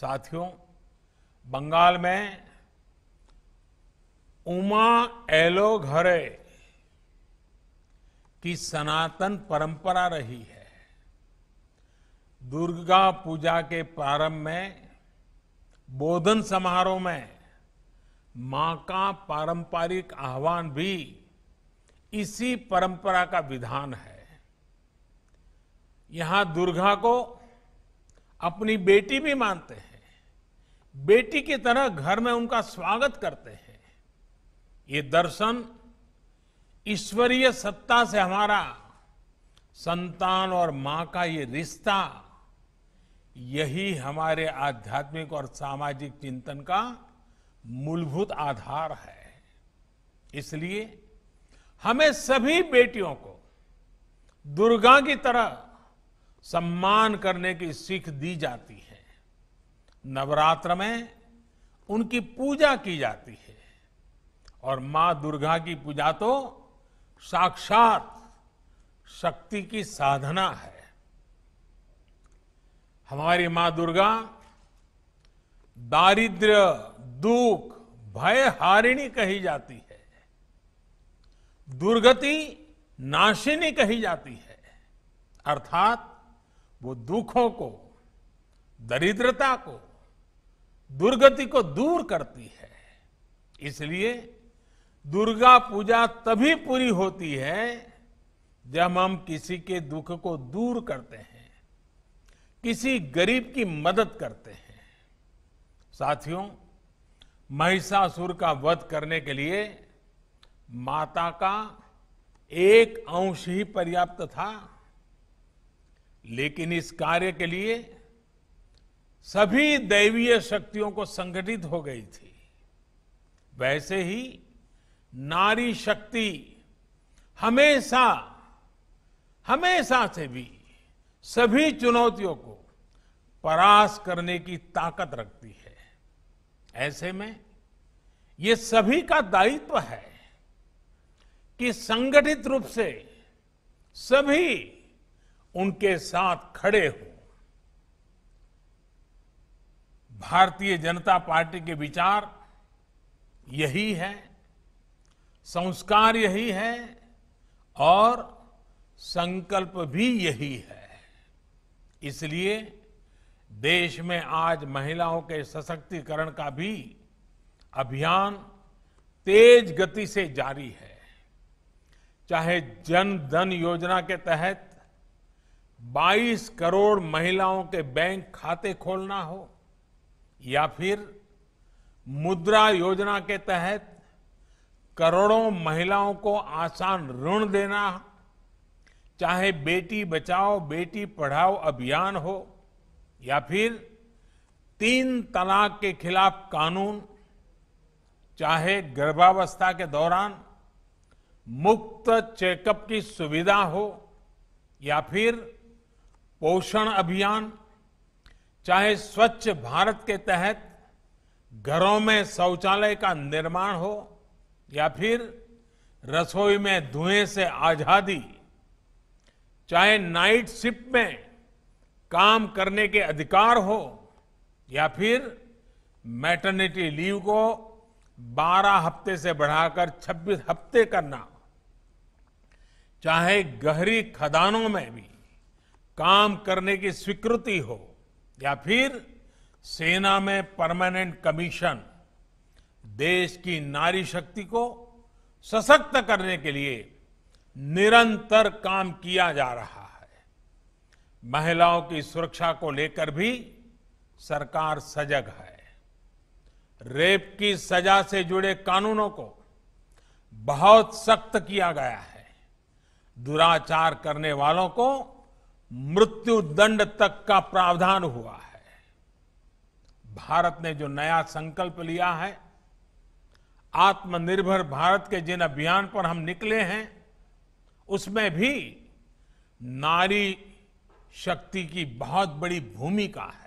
साथियों बंगाल में उमा एलो घरे की सनातन परंपरा रही है दुर्गा पूजा के प्रारंभ में बोधन समारोह में मां का पारंपरिक आह्वान भी इसी परंपरा का विधान है यहां दुर्गा को अपनी बेटी भी मानते हैं बेटी की तरह घर में उनका स्वागत करते हैं ये दर्शन ईश्वरीय सत्ता से हमारा संतान और मां का ये रिश्ता यही हमारे आध्यात्मिक और सामाजिक चिंतन का मूलभूत आधार है इसलिए हमें सभी बेटियों को दुर्गा की तरह सम्मान करने की सीख दी जाती है नवरात्र में उनकी पूजा की जाती है और मां दुर्गा की पूजा तो साक्षात शक्ति की साधना है हमारी मां दुर्गा दारिद्र दुख भय हारिणी कही जाती है दुर्गति नाशिनी कही जाती है अर्थात वो दुखों को दरिद्रता को दुर्गति को दूर करती है इसलिए दुर्गा पूजा तभी पूरी होती है जब हम किसी के दुख को दूर करते हैं किसी गरीब की मदद करते हैं साथियों महिषासुर का वध करने के लिए माता का एक अंश ही पर्याप्त था लेकिन इस कार्य के लिए सभी दैवीय शक्तियों को संगठित हो गई थी वैसे ही नारी शक्ति हमेशा हमेशा से भी सभी चुनौतियों को परास करने की ताकत रखती है ऐसे में ये सभी का दायित्व है कि संगठित रूप से सभी उनके साथ खड़े हों भारतीय जनता पार्टी के विचार यही है संस्कार यही है और संकल्प भी यही है इसलिए देश में आज महिलाओं के सशक्तिकरण का भी अभियान तेज गति से जारी है चाहे जन धन योजना के तहत 22 करोड़ महिलाओं के बैंक खाते खोलना हो या फिर मुद्रा योजना के तहत करोड़ों महिलाओं को आसान ऋण देना चाहे बेटी बचाओ बेटी पढ़ाओ अभियान हो या फिर तीन तलाक के खिलाफ कानून चाहे गर्भावस्था के दौरान मुफ्त चेकअप की सुविधा हो या फिर पोषण अभियान चाहे स्वच्छ भारत के तहत घरों में शौचालय का निर्माण हो या फिर रसोई में धुएं से आजादी चाहे नाइट शिफ्ट में काम करने के अधिकार हो या फिर मैटर्निटी लीव को 12 हफ्ते से बढ़ाकर 26 हफ्ते करना चाहे गहरी खदानों में भी काम करने की स्वीकृति हो या फिर सेना में परमानेंट कमीशन देश की नारी शक्ति को सशक्त करने के लिए निरंतर काम किया जा रहा है महिलाओं की सुरक्षा को लेकर भी सरकार सजग है रेप की सजा से जुड़े कानूनों को बहुत सख्त किया गया है दुराचार करने वालों को मृत्यु दंड तक का प्रावधान हुआ है भारत ने जो नया संकल्प लिया है आत्मनिर्भर भारत के जिन अभियान पर हम निकले हैं उसमें भी नारी शक्ति की बहुत बड़ी भूमिका है